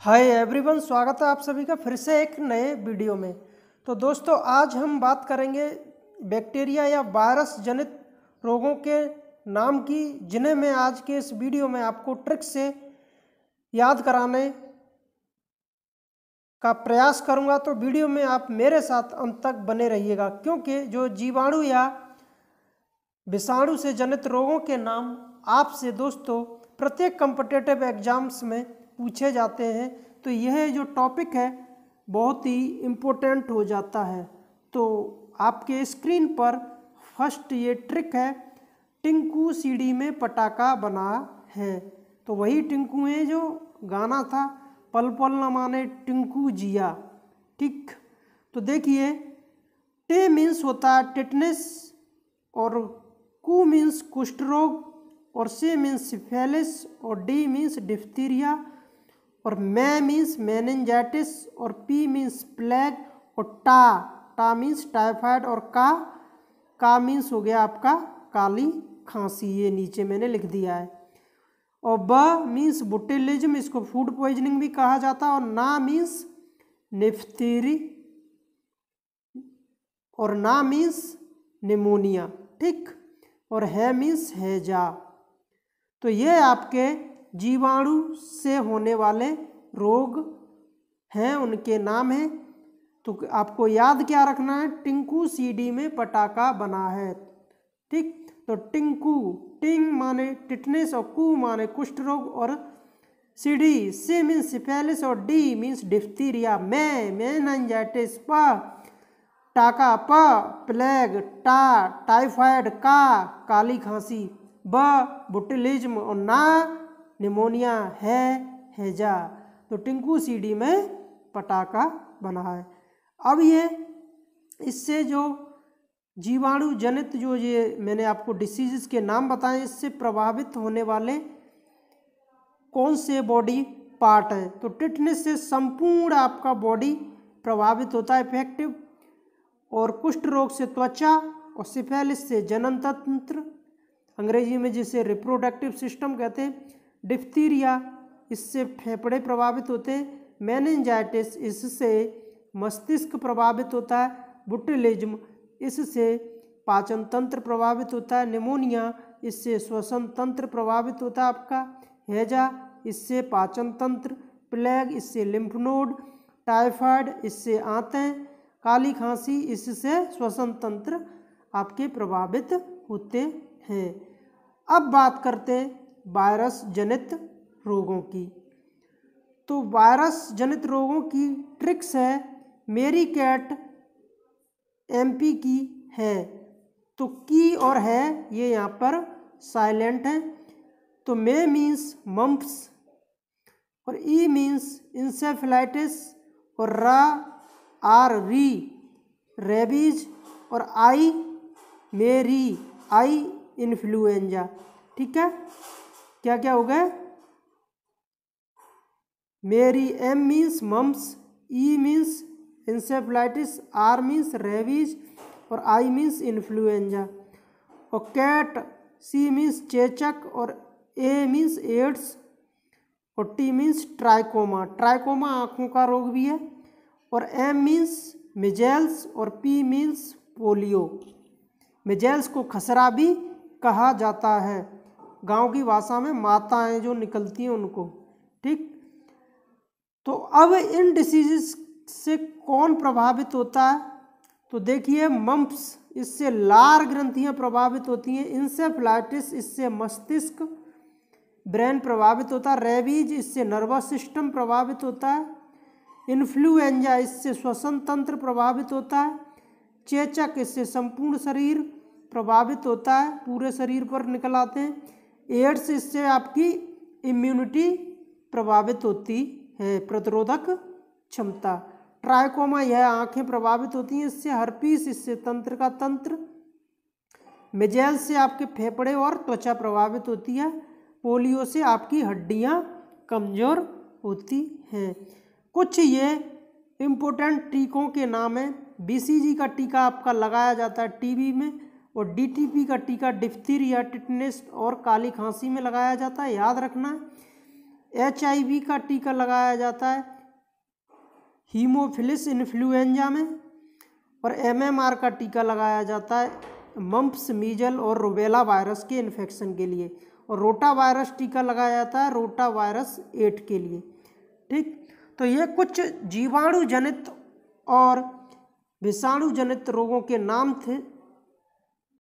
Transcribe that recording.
hi everyone स्वागत है आप सभी का फिर से एक नए वीडियो में तो दोस्तों आज हम बात करेंगे बैक्टीरिया या वायरस जनित रोगों के नाम की जिन्हें मैं आज के इस वीडियो में आपको ट्रिक से याद कराने का प्रयास करूंगा तो वीडियो में आप मेरे साथ अंत तक बने रहिएगा क्योंकि जो जीवाणु या विषाणु से जनित रोगों के नाम आपसे दोस्तों प्रत्येक कंपटेटिव एग्जाम्स में पूछे जाते हैं तो यह जो टॉपिक है बहुत ही इम्पोर्टेंट हो जाता है तो आपके स्क्रीन पर फर्स्ट ये ट्रिक है टिंकू सीढ़ी में पटाखा बना है तो वही टिंकू है जो गाना था पल पल न माने टिंकू जिया ठीक तो देखिए टे मीन्स होता है टिटनेस और कू मीन्स कुष्ठ रोग और से मीन्स फैलिस और डी मीन्स डिफ्थीरिया और मै मीन्स मैनजाइटिस और पी मीन्स प्लेग और टा टा मीन्स टाइफाइड और का का मीन्स हो गया आपका काली खांसी ये नीचे मैंने लिख दिया है और ब मीन्स बुटेलिज्म इसको फूड पॉइजनिंग भी कहा जाता है और ना मीन्स निफ्तीरी और ना मीन्स निमोनिया ठीक और है मीन्स हैजा तो ये आपके जीवाणु से होने वाले रोग हैं उनके नाम हैं तो आपको याद क्या रखना है टिंकू सीडी में पटाखा बना है ठीक तो टिंकू टिंग माने टिटनेस और कू माने कुष्ठ रोग और सीडी से मीन्स सिफेलिस और D means diphtheria M meningitis प टाका प प्लेग टा टाइफाइड का काली खांसी ब बुटिलिज्म और ना निमोनिया है हैजा तो टिंकू सीडी में पटाखा बना है अब ये इससे जो जीवाणु जनित जो ये मैंने आपको डिसीज़ के नाम बताए इससे प्रभावित होने वाले कौन से बॉडी पार्ट हैं तो टिटनेस से संपूर्ण आपका बॉडी प्रभावित होता है इफेक्टिव और कुष्ठ रोग से त्वचा और सिफेलिस से जनन तंत्र अंग्रेजी में जिसे रिप्रोडक्टिव सिस्टम कहते हैं डिफ्थीरिया इससे फेफड़े प्रभावित होते मैनजाइटिस इससे मस्तिष्क प्रभावित होता है बुटिलिज्म इससे पाचन तंत्र प्रभावित होता है निमोनिया इससे श्वसन तंत्र प्रभावित होता है आपका हैजा इससे पाचन तंत्र प्लेग इससे लिम्फ नोड टाइफाइड इससे आते काली खांसी इससे श्वसन तंत्र आपके प्रभावित होते हैं अब बात करते हैं वायरस जनित रोगों की तो वायरस जनित रोगों की ट्रिक्स है मेरी कैट एमपी की है तो की और है ये यहाँ पर साइलेंट है तो मे मीन्स मम्प्स और ई मीन्स इंसेफ्लाइटिस और रा आर री रेबीज और आई मेरी आई इन्फ्लुएंजा ठीक है क्या क्या हो गए मेरी M means mumps E means encephalitis R means rabies और आई मीन्स इन्फ्लुएंजा और कैट सी मीन्स चेचक और ए मीन्स एड्स और टी मीन्स ट्राइकोमा ट्राइकोमा आँखों का रोग भी है और एम मीन्स मिजेल्स और पी मीन्स पोलियो मिजेल्स को खसरा भी कहा जाता है गांव की भाषा में माताएं जो निकलती हैं उनको ठीक तो अब इन डिसीज से कौन प्रभावित होता है तो देखिए मम्प्स इससे लार ग्रंथियां प्रभावित होती हैं इंसेफ्लाइटिस इससे मस्तिष्क ब्रेन प्रभावित होता है रेबीज इससे नर्वस सिस्टम प्रभावित होता है इन्फ्लुएंजा इससे श्वसन तंत्र प्रभावित होता है चेचक इससे संपूर्ण शरीर प्रभावित होता है पूरे शरीर पर निकल आते हैं एड्स इससे आपकी इम्यूनिटी प्रभावित होती है प्रतिरोधक क्षमता ट्राइकोमा यह आंखें प्रभावित होती हैं इससे पीस इससे तंत्र का तंत्र मेजेल से आपके फेफड़े और त्वचा प्रभावित होती है पोलियो से आपकी हड्डियां कमज़ोर होती हैं कुछ ये इम्पोर्टेंट टीकों के नाम हैं बीसीजी का टीका आपका लगाया जाता है टीबी में और डीटीपी का टीका डिफ्थीरिया टिटनेस और काली खांसी में लगाया जाता है याद रखना एचआईवी का टीका लगाया जाता है हीमोफिलिस इन्फ्लुएंजा में और एमएमआर का टीका लगाया जाता है मम्प्स मीजल और रुबेला वायरस के इन्फेक्शन के लिए और रोटा वायरस टीका लगाया जाता है रोटा वायरस एट के लिए ठीक तो ये कुछ जीवाणु जनित और विषाणु जनित रोगों के नाम थे